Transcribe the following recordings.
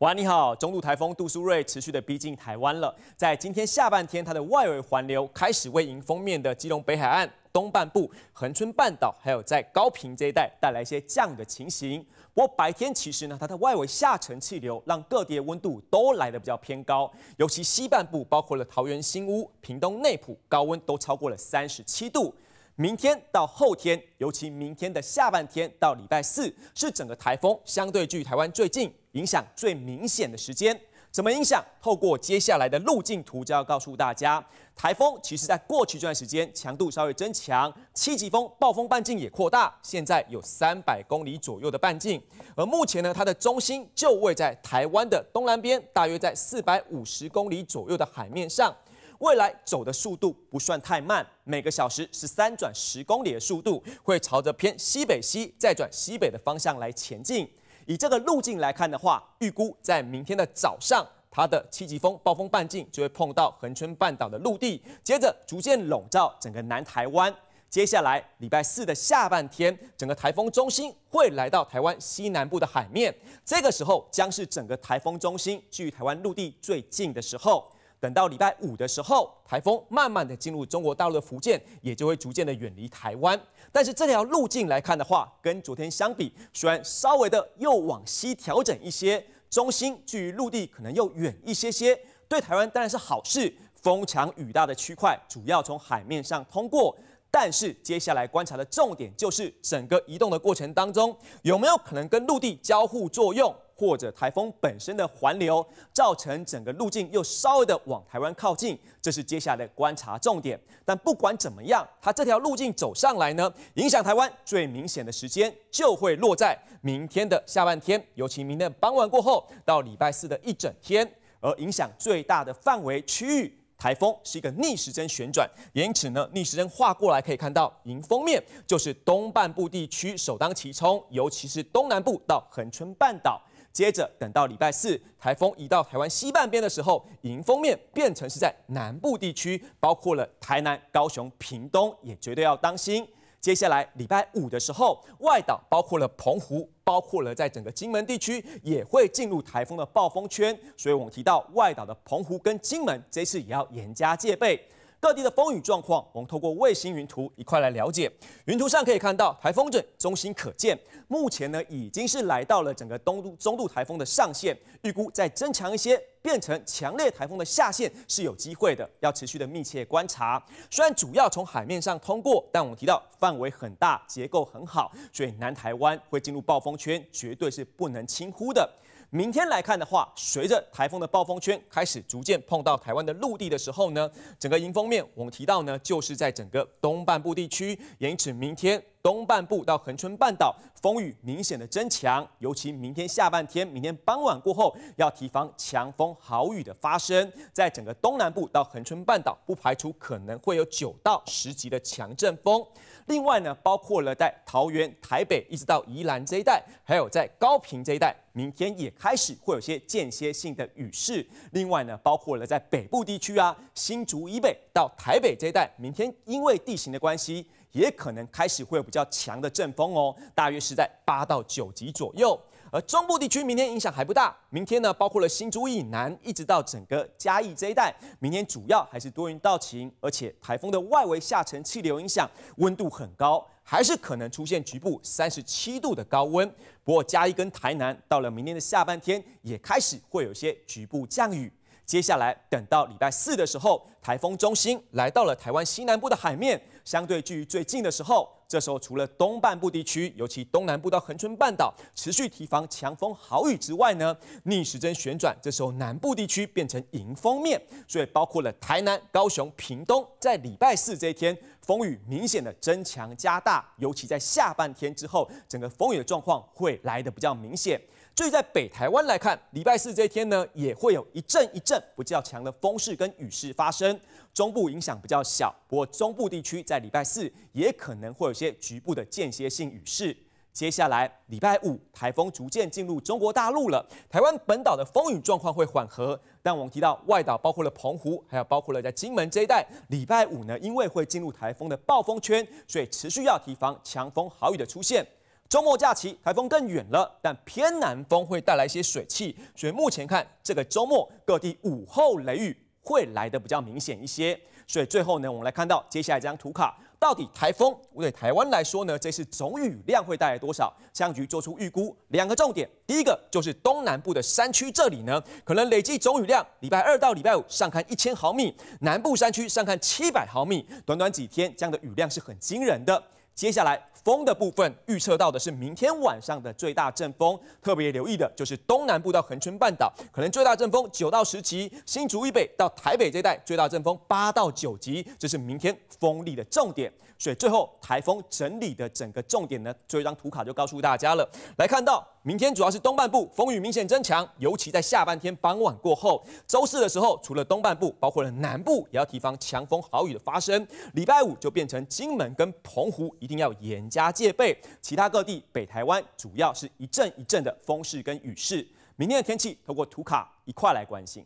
喂，你好！中度台风杜苏芮持续的逼近台湾了。在今天下半天，它的外围环流开始为迎封面的基隆北海岸东半部、恒春半岛，还有在高平这一带带来一些降的情形。不过白天其实呢，它的外围下沉气流让各地的温度都来得比较偏高，尤其西半部包括了桃园新屋、屏东内埔，高温都超过了三十七度。明天到后天，尤其明天的下半天到礼拜四，是整个台风相对距台湾最近、影响最明显的时间。怎么影响？透过接下来的路径图就要告诉大家。台风其实在过去这段时间强度稍微增强，七级风，暴风半径也扩大，现在有三百公里左右的半径。而目前呢，它的中心就位在台湾的东南边，大约在四百五十公里左右的海面上。未来走的速度不算太慢，每个小时是三转十公里的速度，会朝着偏西北西再转西北的方向来前进。以这个路径来看的话，预估在明天的早上，它的七级风暴风半径就会碰到恒春半岛的陆地，接着逐渐笼罩整个南台湾。接下来礼拜四的下半天，整个台风中心会来到台湾西南部的海面，这个时候将是整个台风中心距台湾陆地最近的时候。等到礼拜五的时候，台风慢慢的进入中国大陆的福建，也就会逐渐的远离台湾。但是这条路径来看的话，跟昨天相比，虽然稍微的又往西调整一些，中心距陆地可能又远一些些，对台湾当然是好事。风强雨大的区块主要从海面上通过，但是接下来观察的重点就是整个移动的过程当中，有没有可能跟陆地交互作用。或者台风本身的环流造成整个路径又稍微的往台湾靠近，这是接下来观察重点。但不管怎么样，它这条路径走上来呢，影响台湾最明显的时间就会落在明天的下半天，尤其明天傍晚过后到礼拜四的一整天。而影响最大的范围区域，台风是一个逆时针旋转，因此呢，逆时针画过来可以看到迎风面就是东半部地区首当其冲，尤其是东南部到恒春半岛。接着等到礼拜四，台风移到台湾西半边的时候，迎风面变成是在南部地区，包括了台南、高雄、屏东，也绝对要当心。接下来礼拜五的时候，外岛包括了澎湖，包括了在整个金门地区，也会进入台风的暴风圈，所以我们提到外岛的澎湖跟金门，这次也要严加戒备。各地的风雨状况，我们透过卫星云图一块来了解。云图上可以看到台风准中心可见，目前呢已经是来到了整个东度中度台风的上限，预估再增强一些，变成强烈台风的下限是有机会的，要持续的密切观察。虽然主要从海面上通过，但我们提到范围很大，结构很好，所以南台湾会进入暴风圈，绝对是不能轻忽的。明天来看的话，随着台风的暴风圈开始逐渐碰到台湾的陆地的时候呢，整个迎风面，我们提到呢，就是在整个东半部地区延迟明天。东半部到恒春半岛风雨明显的增强，尤其明天下半天、明天傍晚过后，要提防强风豪雨的发生。在整个东南部到恒春半岛，不排除可能会有九到十级的强阵风。另外呢，包括了在桃园、台北一直到宜兰这一带，还有在高平这一带，明天也开始会有些间歇性的雨势。另外呢，包括了在北部地区啊，新竹以北到台北这一带，明天因为地形的关系。也可能开始会有比较强的阵风哦，大约是在八到九级左右。而中部地区明天影响还不大，明天呢，包括了新竹以南一直到整个嘉义这一带，明天主要还是多云到晴，而且台风的外围下沉气流影响，温度很高，还是可能出现局部三十七度的高温。不过嘉义跟台南到了明天的下半天，也开始会有些局部降雨。接下来等到礼拜四的时候，台风中心来到了台湾西南部的海面。相对距离最近的时候。这时候，除了东半部地区，尤其东南部到恒春半岛持续提防强风豪雨之外呢，逆时针旋转，这时候南部地区变成迎风面，所以包括了台南、高雄、屏东，在礼拜四这一天，风雨明显的增强加大，尤其在下半天之后，整个风雨的状况会来的比较明显。至于在北台湾来看，礼拜四这一天呢，也会有一阵一阵比较强的风势跟雨势发生，中部影响比较小，不过中部地区在礼拜四也可能会有。些局部的间歇性雨势。接下来礼拜五，台风逐渐进入中国大陆了，台湾本岛的风雨状况会缓和。但我们提到外岛，包括了澎湖，还有包括了在金门这一带。礼拜五呢，因为会进入台风的暴风圈，所以持续要提防强风豪雨的出现。周末假期，台风更远了，但偏南风会带来一些水汽，所以目前看，这个周末各地午后雷雨会来的比较明显一些。所以最后呢，我们来看到接下来这张图卡，到底台风对台湾来说呢，这次总雨量会带来多少？气象局做出预估，两个重点，第一个就是东南部的山区这里呢，可能累计总雨量礼拜二到礼拜五上看一千毫米，南部山区上看七百毫米，短短几天这样的雨量是很惊人的。接下来风的部分预测到的是明天晚上的最大阵风，特别留意的就是东南部到恒春半岛，可能最大阵风九到十级；新竹以北到台北这带最大阵风八到九级，这是明天风力的重点。所以最后台风整理的整个重点呢，做一张图卡就告诉大家了。来看到。明天主要是东半部风雨明显增强，尤其在下半天、傍晚过后。周四的时候，除了东半部，包括了南部，也要提防强风豪雨的发生。礼拜五就变成金门跟澎湖，一定要严加戒备。其他各地，北台湾主要是一阵一阵的风势跟雨势。明天的天气，透过图卡一块来关心。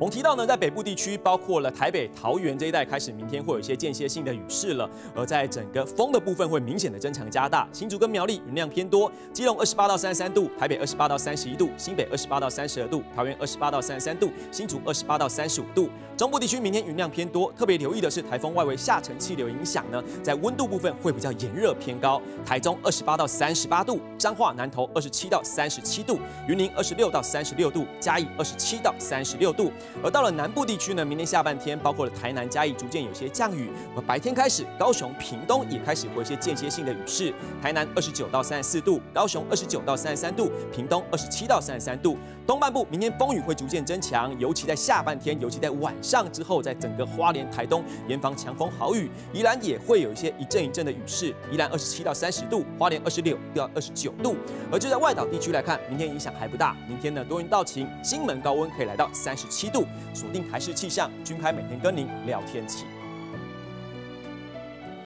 我们提到呢，在北部地区，包括了台北、桃园这一带，开始明天会有一些间歇性的雨势了。而在整个风的部分，会明显的增强加大。新竹跟苗栗云量偏多，基隆二十八到三十三度，台北二十八到三十一度，新北二十八到三十二度，桃园二十八到三十三度，新竹二十八到三十五度。中部地区明天云量偏多，特别留意的是台风外围下沉气流影响呢，在温度部分会比较炎热偏高。台中二十八到三十八度，彰化南投二十七到三十七度，云林二十六到三十六度，嘉义二十七到三十六度。而到了南部地区呢，明天下半天，包括了台南、嘉义，逐渐有些降雨。而白天开始，高雄、屏东也开始有一些间歇性的雨势。台南二十九到三十四度，高雄二十九到三十三度，屏东二十七到三十三度。东半部明天风雨会逐渐增强，尤其在下半天，尤其在晚上之后，在整个花莲、台东，严防强风豪雨。宜兰也会有一些一阵一阵的雨势。宜兰二十七到三十度，花莲二十六到二十九度。而就在外岛地区来看，明天影响还不大。明天呢，多云到晴，金门高温可以来到三十七度。锁定台视气象君凯，每天跟您聊天气。